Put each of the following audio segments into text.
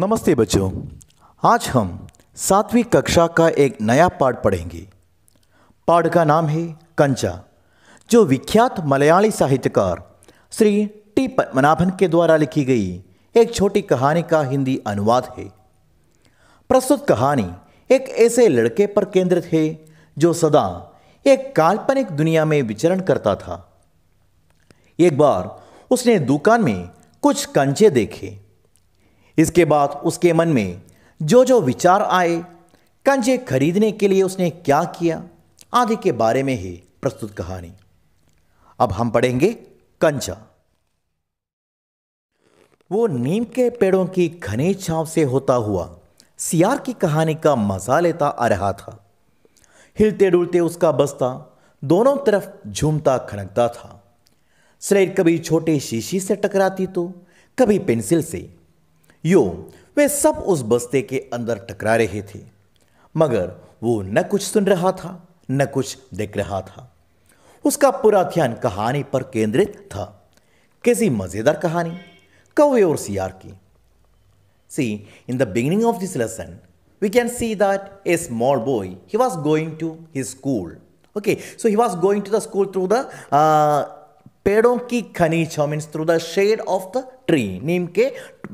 नमस्ते बच्चों आज हम सातवीं कक्षा का एक नया पाठ पढ़ेंगे पाठ का नाम है कंचा जो विख्यात मलयाली साहित्यकार श्री टी पद्मनाभन के द्वारा लिखी गई एक छोटी कहानी का हिंदी अनुवाद है प्रस्तुत कहानी एक ऐसे लड़के पर केंद्रित है जो सदा एक काल्पनिक दुनिया में विचरण करता था एक बार उसने दुकान में कुछ कंचे देखे इसके बाद उसके मन में जो जो विचार आए कंजे खरीदने के लिए उसने क्या किया आदि के बारे में ही प्रस्तुत कहानी अब हम पढ़ेंगे कंचा वो नीम के पेड़ों की घने छाव से होता हुआ सियार की कहानी का मजा लेता आ रहा था हिलते डुलते उसका बस्ता दोनों तरफ झूमता खनकता था शरीर कभी छोटे शीशी से टकराती तो कभी पेंसिल से यो वे सब उस बस्ते के अंदर टकरा रहे थे मगर वो न कुछ सुन रहा था न कुछ देख रहा था उसका पूरा ध्यान कहानी पर केंद्रित था कैसी मज़ेदार कहानी कौवे और सियार की see in the beginning of this lesson we can see that a small boy he was going to his school okay so he was going to the school through the पेड़ों की खनिज छाव means through the shade of the tree नीम के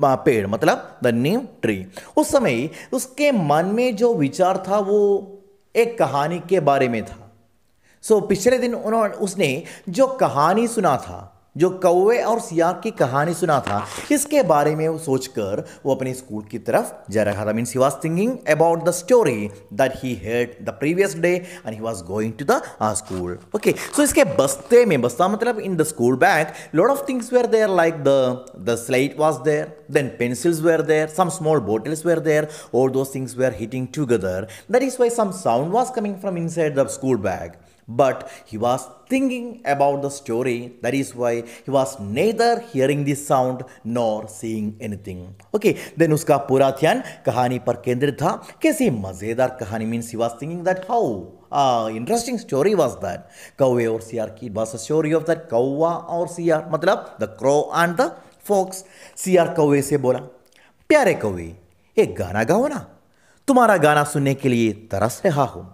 पेड़ मतलब the Neem tree उस समय उसके मन में जो विचार था वो एक कहानी के बारे में था सो so, पिछले दिन उन्होंने उसने जो कहानी सुना था जो कौवे और सियार की कहानी सुना था इसके बारे में वो सोचकर वो अपने स्कूल की तरफ जा रहा था means he was thinking about the story that he heard the previous day and he was going to the school okay so इसके बस्ते में बस्ता मतलब in the school bag lot of things were there like the the slate was there then pencils were there some small bottles were there और दो things were hitting together that is why some sound was coming from inside the school bag but he was thinking about the story. That is why he was neither hearing the sound nor seeing anything. Okay, then uska pura dhyan kahani par kendrit tha कैसी mazedar kahani means he was thinking that how Ah, interesting story was that. Kawe or CR ki was a story of that कौवा or CR. मतलब the crow and the fox. CR कौवे से बोला प्यारे कौवे एक गाना गाओ ना तुम्हारा गाना सुनने के लिए तरस रहा हूँ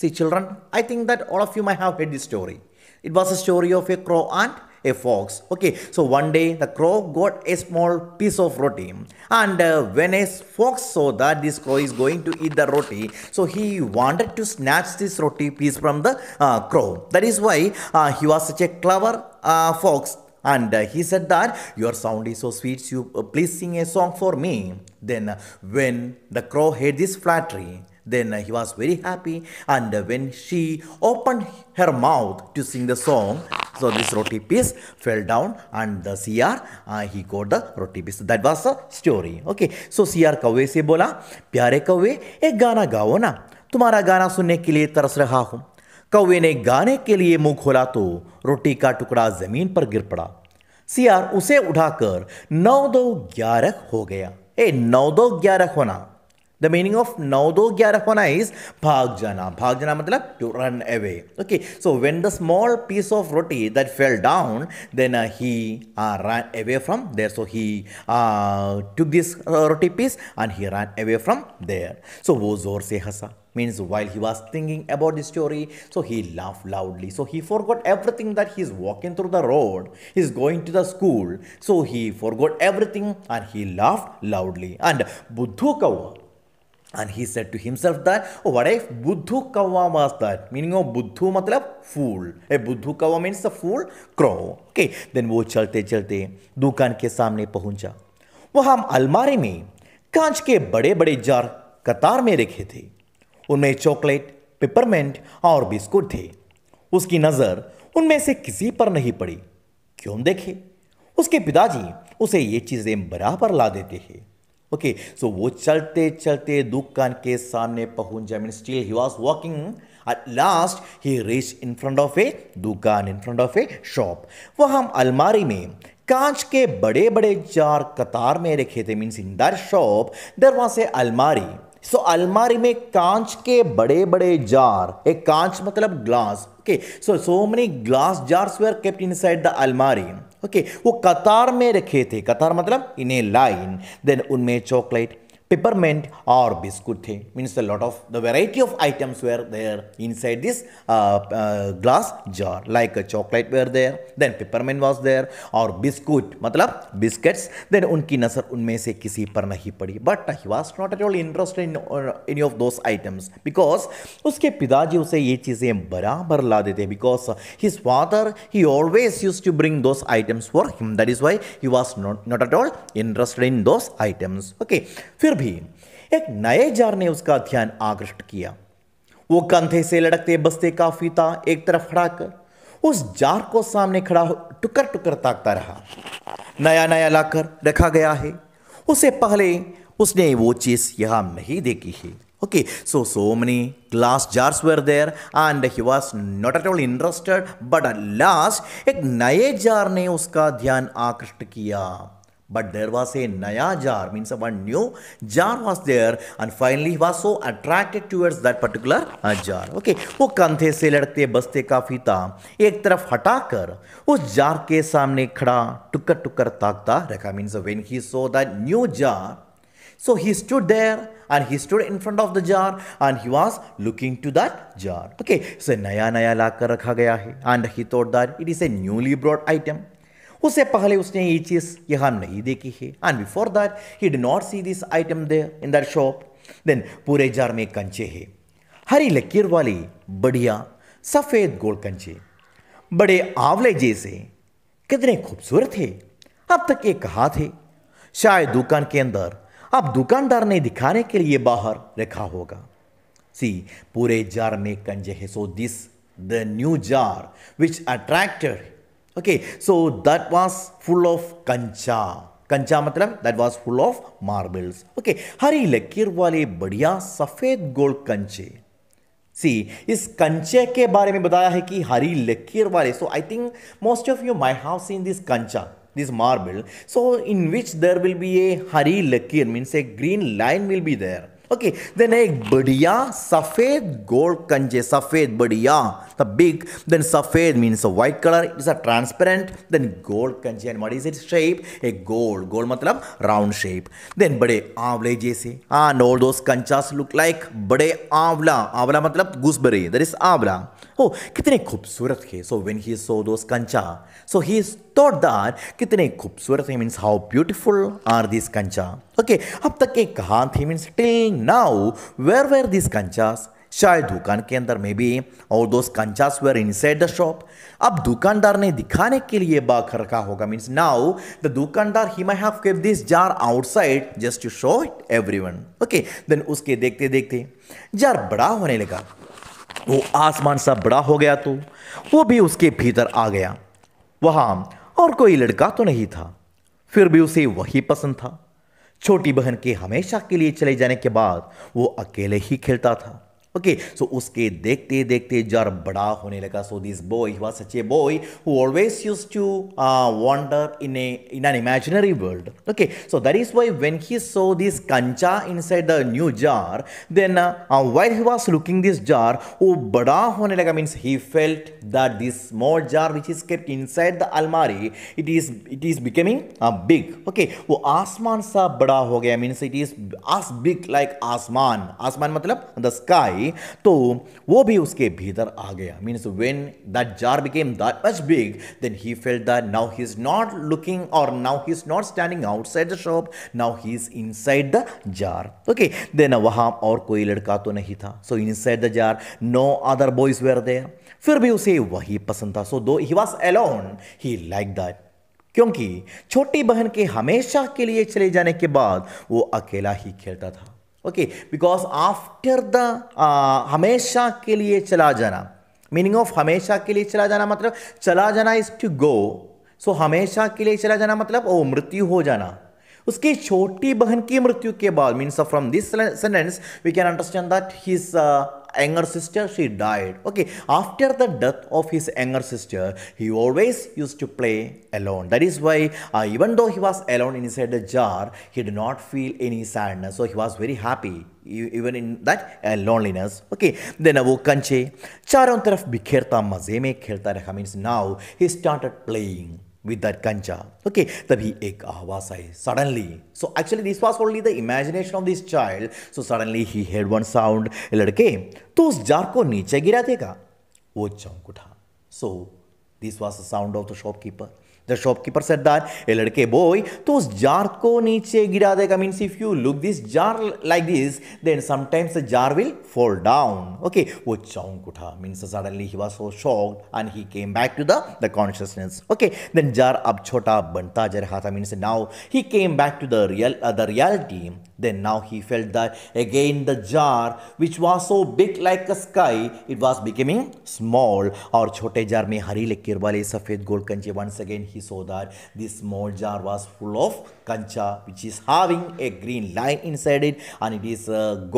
See, children, I think that all of you might have heard this story. It was a story of a crow and a fox. Okay, so one day the crow got a small piece of roti, and uh, when a fox saw that this crow is going to eat the roti, so he wanted to snatch this roti piece from the uh, crow. That is why uh, he was such a clever uh, fox. And uh, he said that your sound is so sweet, you uh, please sing a song for me. Then, when the crow heard this flattery, Then uh, he was very happy. And uh, when she opened her mouth to sing the song, so this roti piece fell down and the CR, uh, he got the roti piece. That was the story. Okay. So CR कौवे se bola pyare कौवे ek gana gao na tumhara gana sunne ke liye taras raha hu कौवे ने गाने के लिए मुंह खोला तो रोटी का टुकड़ा जमीन पर गिर पड़ा सियार उसे उठाकर नौ दो ग्यारह हो गया ए नौ दो ग्यारह होना The meaning of Naudo Gyarapana is Bhagjana. Bhagjana means to run away. Okay. So when the small piece of roti that fell down, then uh, he uh, ran away from there. So he uh, took this roti piece and he ran away from there. So Vozor Sehasa means while he was thinking about the story, so he laughed loudly. So he forgot everything that he's walking through the road. He's going to the school. So he forgot everything and he laughed loudly. And Buddhu Kawa. And he said to himself that, oh, what if Buddhu Kawa was that? Meaning of Buddhu matlab fool. A Buddhu Kawa means a fool crow. Okay, then वो chalte चलते दुकान के सामने पहुंचा वहाँ almari mein कांच ke bade bade jar qatar mein rakhe the unme chocolate peppermint aur biscuit the uski nazar unme se kisi par nahi padi क्यों dekhe uske pitaji use ye cheeze barabar la dete hain okay so वो चलते चलते दुकान के सामने पहुंच जाए mean still he was walking at last he reach in front of a दुकान in front of a shop वह हम अलमारी में कांच के बड़े बड़े जार कतार में रखे थे मीन्स इन दर शॉप दर वहां से अलमारी सो so, अलमारी में कांच के बड़े बड़े जार एक कांच मतलब glass okay so so many glass jars were kept inside the अलमारी ओके okay, वो कतार में रखे थे कतार मतलब इन ए लाइन देन उनमें chocolate peppermint or biscuit thing means a lot of the variety of items were there inside this uh, uh, glass jar like chocolate were there then peppermint was there or biscuit matlab biscuits then unki nazar unme se kisi par nahi padi but he was not at all interested in uh, any of those items because uske pidaji use ye cheeze barabar la dete because his father he always used to bring those items for him that is why he was not not at all interested in those items okay fir भी एक नए jar ने उसका ध्यान आकृष्ट किया वो कंधे से लड़कते बसते का फीता एक तरफ खड़ा कर उस जार को सामने खड़ा हो टुकर टुकर ताकता रहा नया नया लाकर रखा गया है उसे पहले उसने वो चीज़ यहां नहीं देखी है okay so so many glass jars were there and he was not at all interested but last एक नए जार ने उसका ध्यान आकृष्ट किया But there was a Naya jar, means a one new jar was there, and finally he was so attracted towards that particular jar. Okay, wo kandhe se ladte baste बसते का ek taraf hata kar us jar ke samne khada टुकर टुकर taakta rakha means when he saw that new jar So he stood there and he stood in front of the jar and he was looking to that jar. Okay, so naya naya la kar rakha gaya hai and he thought that it is a newly brought item. उससे पहले उसने ये चीज़ यहाँ नहीं देखी है and before that he did not see this item they in that shop then पूरे jar में कंचे है हरी लकीर वाली बढ़िया सफ़ेद गोल कंचे बड़े आंवले जैसे कितने खूबसूरत है अब तक ये कहा थे शायद दुकान के अंदर अब दुकानदार ने दिखाने के लिए बाहर रखा होगा सी पूरे जार में कंजे है so this the new jar which attracted okay so that was full of कंचा कंचा मतलब that was full of marbles okay हरी लकीर वाले बढ़िया सफेद गोल कंचे सी इस कंचे के बारे में बताया है कि हरी लकीर वाले so I think most of you may have seen this कंचा this marble so in which there will be a हरी लकीर means a green line will be there okay then एक बढ़िया सफेद गोल्ड कंजे सफेद बढ़िया द बिग देन सफेद means a white colour it's a transparent then गोल्ड कंजे and what is it shape a गोल्ड गोल्ड मतलब राउंड शेप देन बड़े आंवले जैसे आ हाँ, नो दोस कंचास लुक लाइक बड़े आंवला आंवला मतलब गुसबरी दैट इज आंवला हो oh, कितने खूबसूरत है so when he so those कंचा so he is thought that कितने खूबसूरत है means how beautiful are this कंचा ओके अब तक एक कहा थी means till now were were this कंचास शायद दुकान के अंदर में भी और दोस कंचास वेर इनसाइड द शॉप अब दुकानदार ने दिखाने के लिए बाख रखा होगा मीन्स नाउ द दुकानदार ही माई हैव केव this jar outside just to show it everyone okay then उसके देखते देखते जार बड़ा होने लगा वो आसमान सा बड़ा हो गया तो वो भी उसके भीतर आ गया वहाँ और कोई लड़का तो नहीं था फिर भी उसे वही पसंद था छोटी बहन के हमेशा के लिए चले जाने के बाद वो अकेले ही खेलता था ओके सो उसके देखते देखते जर बड़ा होने लगा so this boy was such a boy who always use to wonder in a in an imaginary world okay so that is why when he saw this कंचा inside the new jar then while he was looking this jar वो बड़ा होने लगा means he felt that this small jar which is kept inside the अलमारी it is it is becoming big okay वो आसमान सा बड़ा हो गया means it is as big like आसमान आसमान मतलब द स्काई आई तो वो भी उसके भीतर आ गया means when that jar became that much big then he fell that now he is not looking और now he is not standing outside the shop now he is side the jar okay then वहाँ और कोई लड़का तो नहीं था so side the jar no other boys were there फिर भी उसे वही पसंद था so though he was alone he like that क्योंकि छोटी बहन के हमेशा के लिए चले जाने के बाद वो अकेला ही खेलता था ओके बिकॉज आफ्टर द हमेशा के लिए चला जाना मीनिंग ऑफ हमेशा के लिए चला जाना मतलब चला जाना इज टू गो सो हमेशा के लिए चला जाना मतलब ओ मृत्यु हो जाना उसकी छोटी बहन की मृत्यु के बाद means from this sentence we can understand that his younger sister, she died. Okay, after the death of his younger sister, he always used to play alone. That is why, uh, even though he was alone inside the jar, he did not feel any sadness. So he was very happy even in that uh, loneliness. Okay, then abu kanchi, चारों तरफ बिखेरता मजे में खेलता रहा means now he started playing. with that ganja. Okay, tabhi ek awas aaye. Suddenly, so actually this was only the imagination of this child. So suddenly he heard one sound. लड़के तो उस jar को नीचे गिरा देगा वो चौंक उठा so this was the sound of the shopkeeper the shopkeeper said that a लड़के बॉय तो उस जार को नीचे गिरा देगा means if you look this jar like this then sometimes the jar will fall down okay वो चौंक उठा means suddenly he was so shock and he came back to the the consciousness okay then jar अब छोटा बनता जा रहा था means now he came back to the real the reality Then now he felt that again the jar which was so big like a sky it was becoming small और छोटे jar में हरी लकीर वाले सफ़ेद गोल कंचे once again he saw that this small jar was full of kancha which is having a green line inside it and it is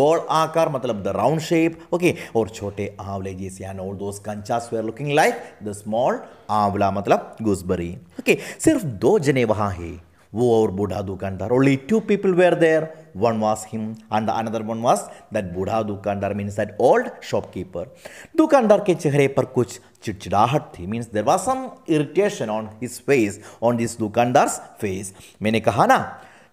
गोल आकार मतलब the round shape okay और छोटे आंवले जैसे and all those कंचास were looking like the small आंवला मतलब गुजबरी okay, सिर्फ दो जने वहाँ हैं who our Buddha Dukandar. Only two people were there. One was him and the another one was that Buddha Dukandar means that old shopkeeper. Dukandar के चेहरे पर कुछ चिड़चिड़ाहट थी means there was some irritation on his face on this दुकानदार्स face मैंने कहा ना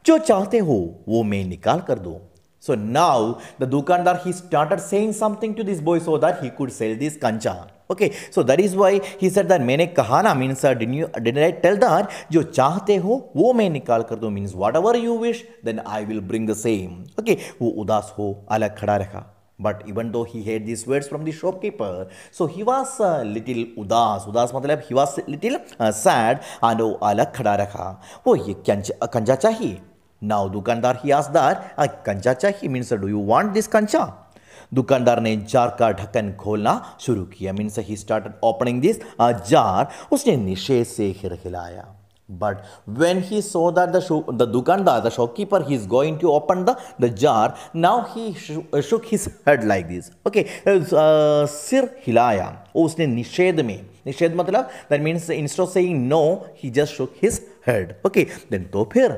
जो चाहते हो वो मैं निकाल कर दूँ So now the Dukandar he started saying something to this boy so that he could sell this kancha. Okay so that is why he sir that मैंने कहा ना मीन्स सर डिन यू डिन आई टेल दर जो चाहते हो वो मैं निकाल कर दू means whatever you wish then I will bring the same okay वो उदास हो अलग खड़ा रखा but even though he heard this words from the shopkeeper so he was little उदास उदास मतलब he was little sad and वो अलग खड़ा रखा वो ये कंजा चाहिए नाउ दुकानदार ही आसदार कंजा चाहिए means do you want this कंचा दुकानदार ने जार का ढक्कन खोलना शुरू किया means he started opening this jar उसने निशे से हिलखिलाया But when he saw that the, sho- the dukandar, the shopkeeper, he is going to open the, the jar, now he sh- shook his head like this. सिर हिलाया उसने निषेध में निषेध मतलब that means instead saying no he just shook his head okay then तो फिर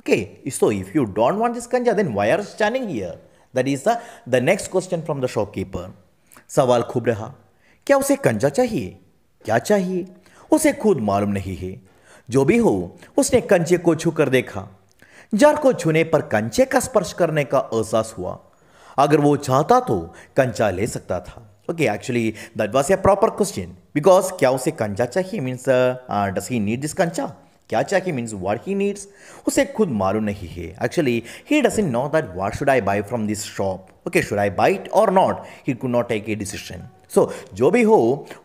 okay so if you don't want this कंजा then why are standing here that is the next question from the shopkeeper सवाल खूब रहा क्या उसे कंजा चाहिए क्या चाहिए उसे खुद मालूम नहीं है जो भी हो उसने कंचे को छू कर देखा जार को छूने पर कंचे का स्पर्श करने का एहसास हुआ अगर वो चाहता तो कंचा ले सकता था okay actually that was a proper question because क्या उसे uh, uh, कंचा चाहिए means does he need this कंचा क्या चाकी मीन्स वॉट ही नीड्स उसे खुद मालूम नहीं है actually he in know that what should I buy from this shop okay should I buy it or not he could not take a decision so so, जो भी हो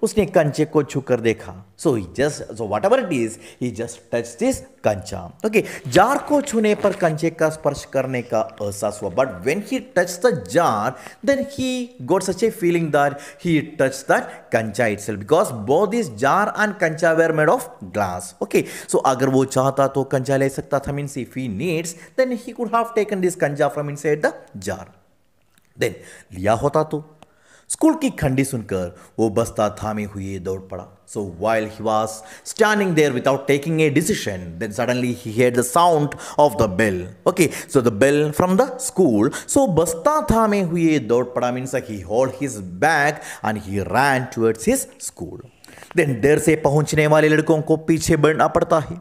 उसने कंचे को छू कर देखा so he just so whatever it is he just touch this कंचा ओके जार को छूने पर कंचे का स्पर्श करने का एहसास हुआ but when he touch the jar then he got such a feeling that he touch that कंचा it because both this jar and कंचा were made of glass okay so अगर वो चाहता तो कंचा ले सकता था means if he needs then he could have taken this कंचा from side the jar then लिया होता तो स्कूल की खंडी सुनकर वो बस्ता थामे हुए दौड़ पड़ा so while he was standing there without taking a decision then suddenly he heard the sound of the bell okay so the bell from the school so बस्ता थामे हुए दौड़ पड़ा means he hold his bag and he ran towards his school then देर से पहुंचने वाले लड़कों को पीछे बढ़ना पड़ता है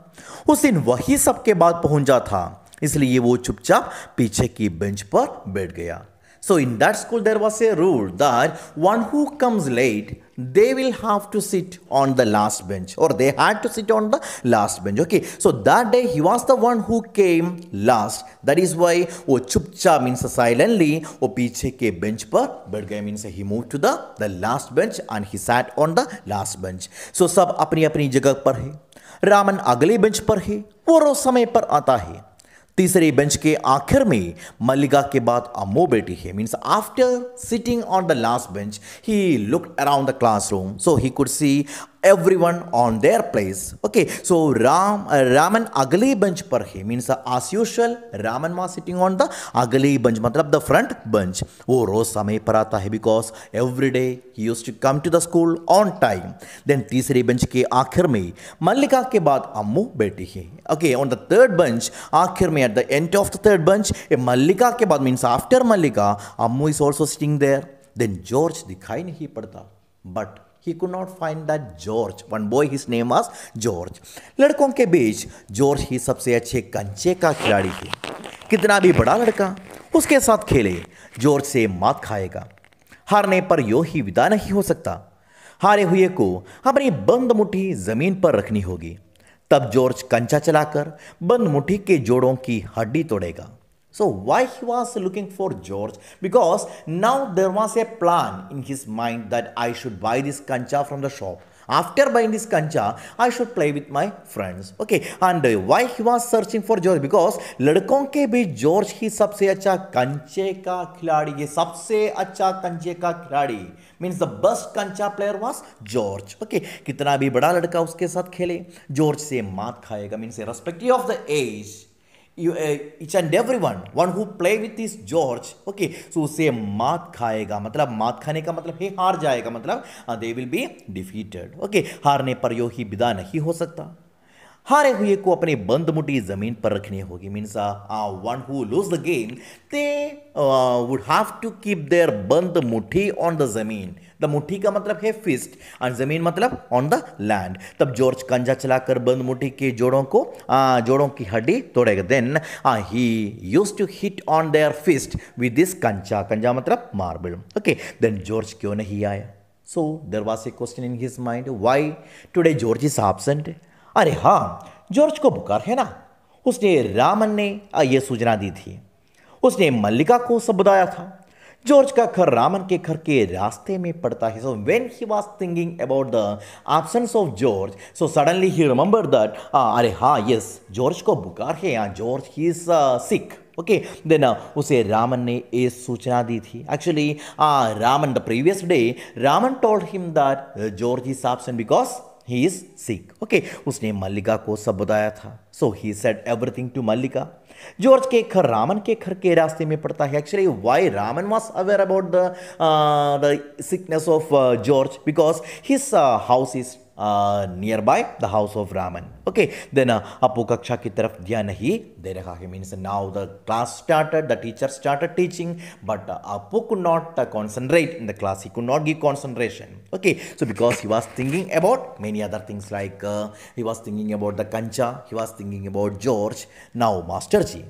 उस दिन वही सबके बाद पहुंचा था इसलिए वो चुपचाप पीछे की बेंच पर बैठ गया So in that school there was a rule that one who comes late they will have to sit on the last bench or they had to sit on the last bench okay so that day he was the one who came last that is why वो चुपचाप means silently wo piche ke bench par बैठ gaya means he moved to the the last bench and he sat on the last bench so sab apni apni jagah par hai raman agle bench par hai wo ro samay par aata hai तीसरे bench के आखिर में मल्लिका के बाद अमो बैठी है means after sitting on the last bench he look around the classroom so he कुर्सी everyone on their place. Okay, so Ram, uh, Raman ugly bench पर he means uh, as usual Raman was sitting on the ugly bench matlab the front bench. वो रोज samay par aata hai because every day he used to come to the school on time. Then teesri bench ke aakhir mein mallika ke baad ammu baithi hai Okay, on the third bench aakhir mein at the end of the third bench mallika ke baad means after mallika ammu is also sitting there. Then George dikhai nahi padta but he could not find that George one boy his name was George लड़कों के बीच George ही सबसे अच्छे कंचे का खिलाड़ी थे कितना भी बड़ा लड़का उसके साथ खेले जॉर्ज से मात खाएगा हारने पर यो ही विदा नहीं हो सकता हारे हुए को अपनी बंद मुट्ठी जमीन पर रखनी होगी तब जॉर्ज कंचा चलाकर बंद मुट्ठी के जोड़ों की हड्डी तोड़ेगा So why he was looking for George? Because now there was a plan in his mind that I should buy this kancha from the shop. After buying this kancha, I should play with my friends. Okay, and why he was searching for George? Because ladkon ke बीच george hi sabse acha kanche ka khiladi ye sabse acha kanche ka khiladi means the best kancha player was george okay kitna bhi bada ladka uske sath khele george se maat khayega means respective of the age you, uh, each and one one who play with is George okay so उसे मात खाएगा मतलब मात खाने का मतलब है हार जाएगा मतलब they will be defeated okay हारने पर यो ही विदा नहीं हो सकता हारे हुए को अपने बंद मुटी जमीन पर रखनी होगी means one who lose the game they would have to keep their बंद मुट्ठी ऑन द जमीन द मुट्ठी का मतलब है फिस्ट और जमीन मतलब ऑन द लैंड तब जॉर्ज कंजा चलाकर बंद मुट्ठी के जोड़ों को आ, uh, जोड़ों की हड्डी तोड़ेगा then he use to hit on their fist with this कंजा कंजा मतलब मार्बल ओके देन जॉर्ज क्यों नहीं आया so there was a question in his mind why today George is absent अरे हाँ जॉर्ज को बुखार है ना उसने रामन ने यह सूचना दी थी उसने मल्लिका को सब बताया था जॉर्ज का घर रामन के घर के रास्ते में पड़ता है so when he was thinking about the absence of George so suddenly he remember that अरे हाँ यस जॉर्ज को बुखार है यहाँ George he is sick okay then उसे रामन ने ये सूचना दी थी actually Raman the previous day Raman told him that George is absent because he is sick okay उसने मल्लिका को सब बताया था so he said everything to Mallika George के घर रामन के घर के रास्ते में पड़ता है actually why Raman was aware about the sickness of George because his house is near by the house of Raman okay then आपको कक्षा की तरफ ध्यान नहीं दे रखा है means now the class started the teacher started teaching but Apu could not concentrate in the class he could not give concentration okay so because he was thinking about many other things like he was thinking about the कंचा he was thinking about George now master ji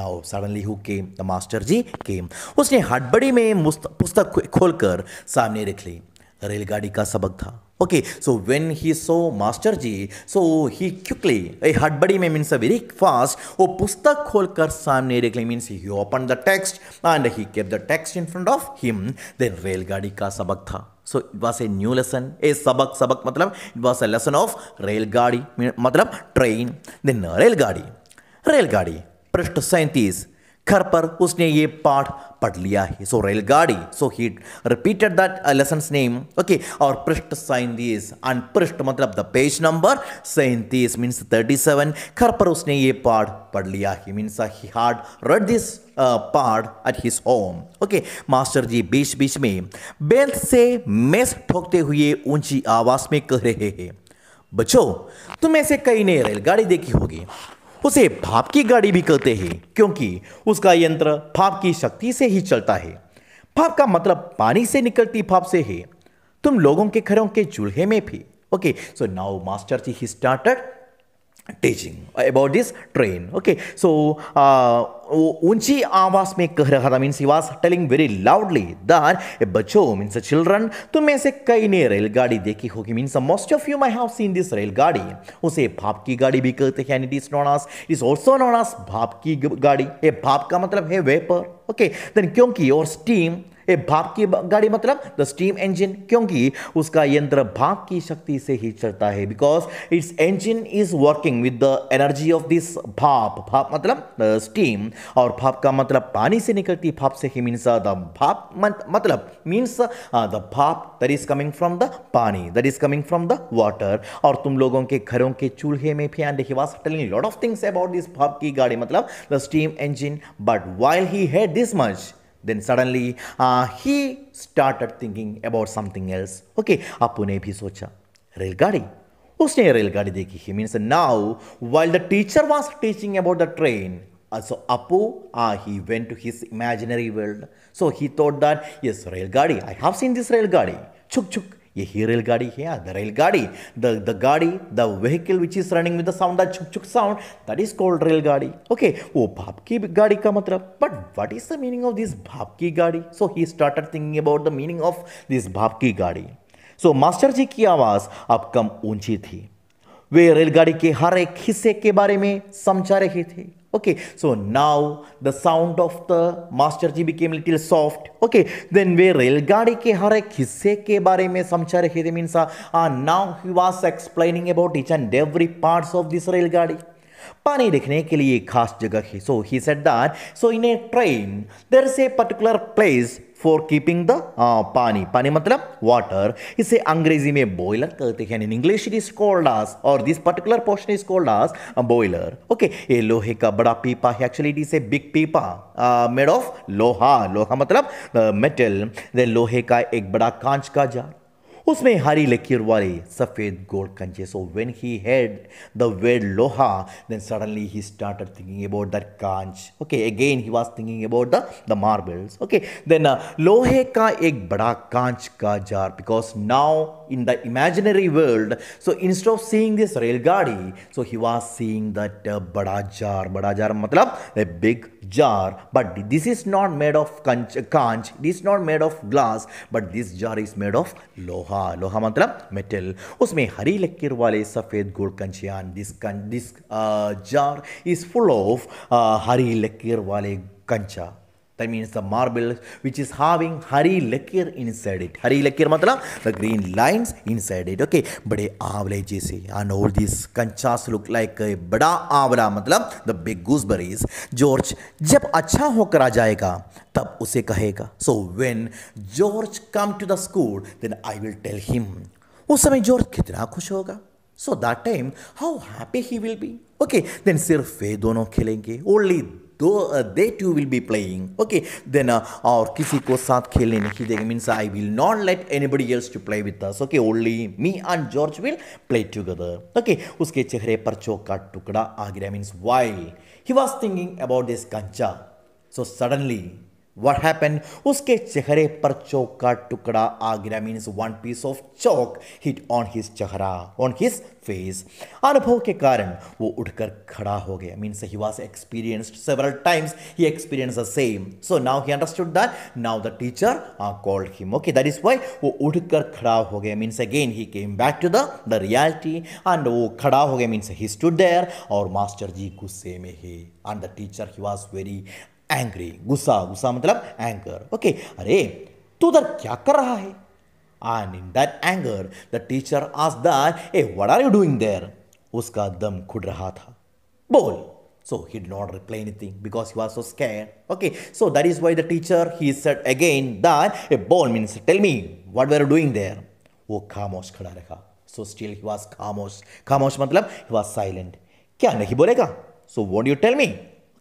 now suddenly who came the master ji came उसने हड़बड़ी में पुस्तक खोलकर सामने रख ली रेलगाड़ी का सबक था Okay, so when he saw Masterji, so he quickly, a hardbody में means very fast, वो पुस्तक खोलकर सामने रखले means he opened the text and he kept the text in front of him. Then रेलगाड़ी का सबक था so it was a new lesson a सबक सबक मतलब it was a lesson of railgadi मतलब ट्रेन देन रेलगाड़ी रेलगाड़ी पृष्ठ सैंतीस घर पर उसने ये पाठ पढ़ लिया है so railgadi so he repeated that lesson name okay और पृष्ठ सैंतीस एंड पृष्ठ मतलब द पेज नंबर सैंतीस मीन्स थर्टी सेवन घर पर उसने ये पाठ पढ़ लिया ही means he had read this part at his home okay master ji बीच बीच में बेल्ट से मेस ठोकते हुए ऊंची आवाज में कह रहे हैं बच्चों तुम ऐसे कई नई रेलगाड़ी देखी होगी उसे भाप की गाड़ी भी कहते हैं क्योंकि उसका यंत्र भाप की शक्ति से ही चलता है भाप का मतलब पानी से निकलती भाप से है तुम लोगों के घरों के चूल्हे में भी okay so now master ji he started teaching about this train okay so ऊंची आवाज में कह रहा था means was telling very loudly there a बच्चों मीन्स अ चिल्ड्रन तुम ऐसे कई ने रेलगाड़ी देखी होगी means most of you may have seen this railgadi उसे भाप की गाड़ी भी कहते हैं it is known as it is also known as भाप की गाड़ी ए भाप का मतलब है वेपर ओके okay, देन क्योंकि और स्टीम ये भाप की गाड़ी मतलब द स्टीम इंजन क्योंकि उसका यंत्र भाप की शक्ति से ही चलता है because its engine is working with the energy of this bhap भाप मतलब स्टीम और भाप का मतलब पानी से निकलती भाप से ही मीन्स द भाप मतलब means the bhap that is coming from the pani that is coming from the water और तुम लोगों के घरों के चूल्हे में भी and he was telling lot of things about this भाप की गाड़ी मतलब the steam engine but while he had this much then suddenly uh, he started thinking about something else okay apune bhi socha railgadi Usne रेलगाड़ी देखी ही Means now while the teacher was teaching about the train, so Apu, uh, he went to his imaginary world. So he thought that, yes, railgadi, I have seen this railgadi. Chuk chuk, ये ही रेलगाड़ी है yeah, the railgadi the gaadi the vehicle which is running with the sound the chuk chuk sound that is called railgadi okay वो भाप की गाड़ी का मतलब but what is the meaning of this भाप की गाड़ी so he started thinking about the meaning of this भाप की गाड़ी सो so, मास्टर जी की आवाज़ अब कम ऊंची थी वे रेलगाड़ी के हर एक हिस्से के बारे में समझा रहे थे okay so now the sound of the master ji became little soft okay then वे रेलगाड़ी ke har ek hisse ke bare mein samjha rahe the means uh, now he was explaining about each and every parts of this रेलगाड़ी पानी देखने के लिए खास जगह है so he said that so in a train there is a particular place for keeping the pani पानी मतलब वाटर इसे अंग्रेजी में बॉयलर कहते हैं in English it is called as और this particular portion is called as boiler okay ये लोहे का बड़ा पीपा है actually it is a big peepa made of loha लोहा मतलब मेटल देन लोहे का एक बड़ा कांच का जार उसमें हरी लकीर वाली सफेद गोल्ड कंचे so when he heard the word loha then suddenly he start thinking about that kaanch okay again he was thinking about the the marbles okay then लोहे का एक बड़ा कांच का jar because now in the imaginary world so instead of seeing this railgadi so he was seeing that बड़ा jar बड़ा jar मतलब a big jar but this is not made of kanch conch this is not made of glass but this jar is made of loha loha matlab metal usme hari lakkir wale safed gold वाले this kan this uh, jar is full of uh, hari lakkir wale kancha That means the marble which is having Hari Lakir inside it. Hari Lakir मतलब the green lines inside it. Okay. बड़े आंवले जैसे and all these kanchas look like a बड़ा आंवला मतलब the big gooseberries. George जब अच्छा होकर आ जाएगा तब उसे कहेगा So when George come to the school then I will tell him. उस समय जॉर्ज कितना खुश होगा So that time how happy he will be. Okay, then sirf ye dono khelenge. Only तो they two will be playing okay then और किसी को साथ खेलने नहीं देंगे means I will not let anybody else to play with us okay only me and George will play together okay उसके चेहरे पर चौक का टुकड़ा आ गया means why he was thinking about this कंचा सो सडनली What happened? उसके चेहरे पर चौक का टुकड़ा आ गिरा means one piece of chalk hit on his chehra on his face अनुभव के कारण वो उठकर खड़ा हो गया means he was experienced several times he experience the same so now he understood that now the teacher called him okay that is why वो उठकर खड़ा हो गया means again he came back to the reality and वो खड़ा हो गया means he stood there और मास्टर जी गुस्से में ही and the teacher he was very angry गुस्सा गुस्सा मतलब एंकर ओके अरे तू उधर क्या कर रहा है and in that anger the teacher आज that a what are you doing there उसका दम खुड रहा था बोल So he did not reply anything because he was so scared. Okay, so that is why the teacher he said again that a ball means tell me what were you doing there. वो खामोश खड़ा रखा so still he was खामोश खामोश मतलब he was silent क्या नहीं बोलेगा so won't you tell me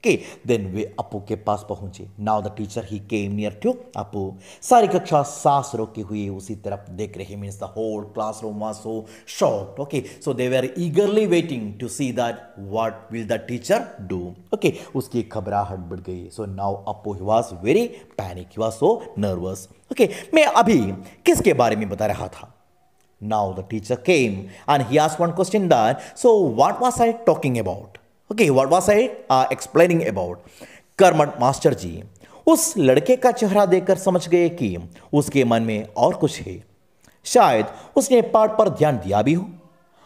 के देन वे अपू के पास पहुंचे now the teacher he came near to Apu सारी कक्षा सांस रोके हुए उसी तरफ देख रहे means the whole classroom was so short okay so they were eagerly waiting to see that what will the teacher do okay उसकी घबराहट बढ़ गई so now Apu he was very panic he was so nervous okay मैं अभी किसके बारे में बता रहा था Now the teacher came and he asked one question that, so what was I talking about? Okay what was I explaining about about master ji उस लड़के का चेहरा देखकर समझ गए कि उसके मन में और कुछ है शायद उसने पाठ पर ध्यान दिया भी हो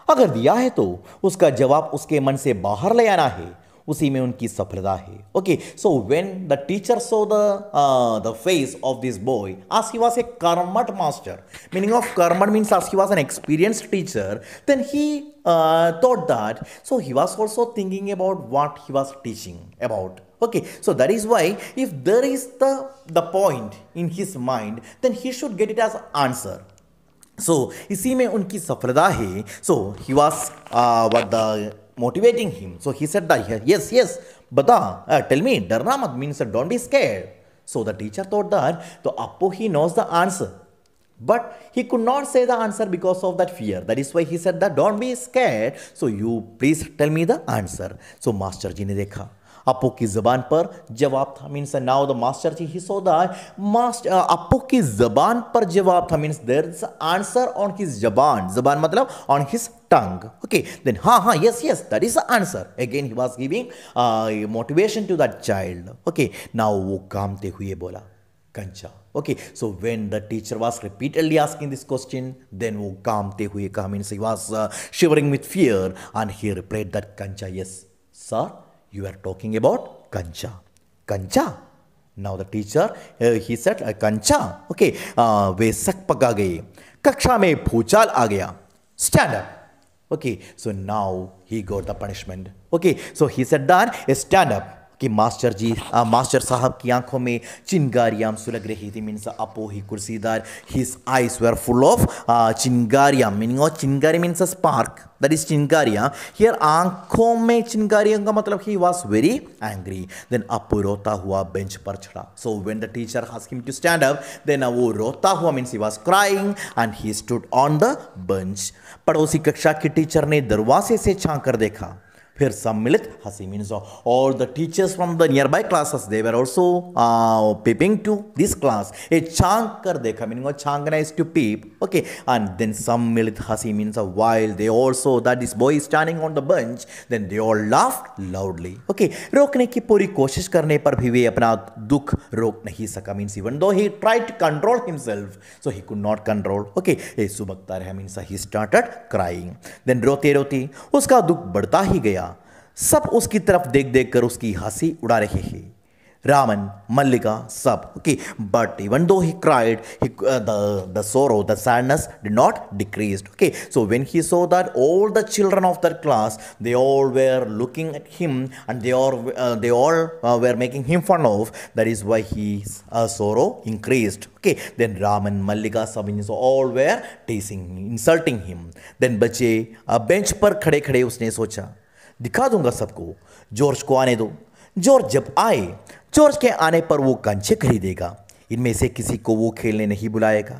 अगर दिया है तो उसका जवाब उसके मन से बाहर ले आना है उसी में उनकी सफलता है okay so when the teacher saw the uh, the face of this boy as he was a karmat master meaning of karmat means as he was an experienced teacher then he uh, thought that so he was also thinking about what he was teaching about okay so that is why if there is the the point in his mind then he should get it as answer so, इसी में उनकी सफलता है So he was what uh, the motivating him. So he said that, yes, yes, Bada, uh, tell me, darna mat means uh, don't be scared. So the teacher thought that, so Appu he knows the answer. But he could not say the answer because of that fear. That is why he said that don't be scared. So you please tell me the answer. So Master Ji ने देखा अप्पू की ज़बान पर जवाब था means now the master ji he so the master Appu की ज़बान पर जवाब था means there is answer on his जबान जबान मतलब on his tongue okay then हाँ हाँ yes yes that is answer again he was giving motivation to that child okay now वो कामते हुए बोला कंचा okay so when the teacher was repeatedly asking this question then वो कामते हुए कहा means he was shivering with fear and he replied that kancha yes sir You are talking about kancha. Kancha. Now the teacher, uh, he said uh, kancha. Okay. Uh, वे सक पका गए कक्षा में भूचाल आ Okay, so now he got the punishment. Okay, so he said that uh, stand up. कि master ji आ, मास्टर साहब की आंखों में चिंगारियाम सुलग रही थी मीन्स अपो ही कुर्सीदार his eyes were full of चिंगारियाम मीनिंग और chingari means a spark that is चिंगारिया हियर आंखों में चिंगारियों का मतलब he was very angry then Appu रोता हुआ बेंच पर चढ़ा so when the teacher has him to stand up then वो रोता हुआ means he was crying and he stood on the bench पड़ोसी कक्षा के टीचर ने दरवाजे से छाँक कर देखा फिर सम्मिलित हसी मीन और the teachers from the nearby classes they were also peeping to this class ए छांक कर देखा मीनिंग छांकना is to peep okay and then सम्मिलित हसी mean while they also that is boy standing on the bench then they all laugh loudly okay रोकने की पूरी कोशिश करने पर भी वे अपना दुख रोक नहीं सका means even though he try to control himself so he could not control okay ये सुबकता रहा means he started crying then रोते रोते उसका दुख बढ़ता ही गया सब उसकी तरफ देख देख कर उसकी हंसी उड़ा रहे हैं रामन मल्लिका सब okay but even though he cried the sorrow the sadness did not decrease okay so when he saw that all the children of their class they all were looking at him and they are they all they are making him fun of that is why he sorrow increased okay then Raman Mallika सब in all were teasing insulting him then बच्चे bench पर खड़े खड़े उसने सोचा दिखा दूंगा सबको जॉर्ज को आने दो जॉर्ज जब आए जॉर्ज के आने पर वो कंचे खरीदेगा इनमें से किसी को वो खेलने नहीं बुलाएगा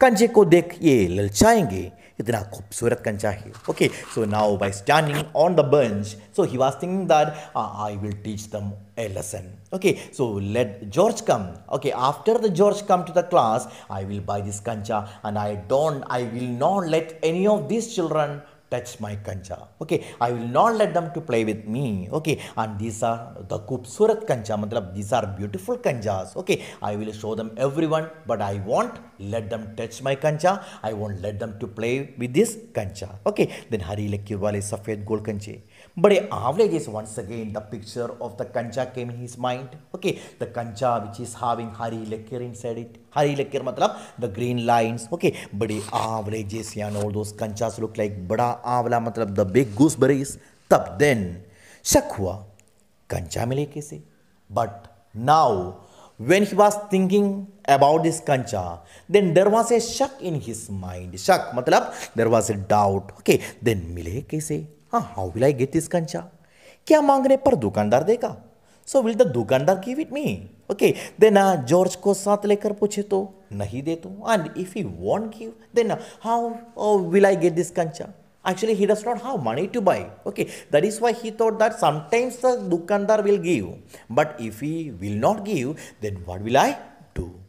कंचे को देख ये ललचाएंगे इतना खूबसूरत कंचा है okay so now by standing on the bench so he was thing that I will teach them a lesson okay so let George come okay after the George come to the class I will buy this kancha and I don't I will not let any of this children touch my kancha, Okay, I will not let them to play with me. Okay, and these are the Kupsurat kancha, Matlab, these are beautiful kanjas. Okay, I will show them everyone, but I won't let them touch my kancha. I won't let them to play with this kancha, Okay, then Hari Lakirwale Safed gold Kanche. बड़े आंवले जैसे once again the picture of the kancha came in his mind okay the kancha which is having हरी लेकर in it हरी लेकर मतलब the green lines okay बड़े आंवले जैसे यान ऑल दोस कंचास लुक लाइक बड़ा आंवला मतलब द बिग गूसबेरीज तब देन शक हुआ कंचा मिले कैसे but now when he was thinking about this kancha then there was a shak in his mind shak matlab मतलब there was a doubt okay then mile kaise हाँ how will I get this कंचा क्या मांगने पर दुकानदार देगा so will the dukandar give it me okay देना George को साथ लेकर पूछे तो नहीं दे तो and if you won't give देना how will I get this kancha actually he does not how money to buy okay that is why he thought that sometimes the dukandar will give but if you will not give then what will I do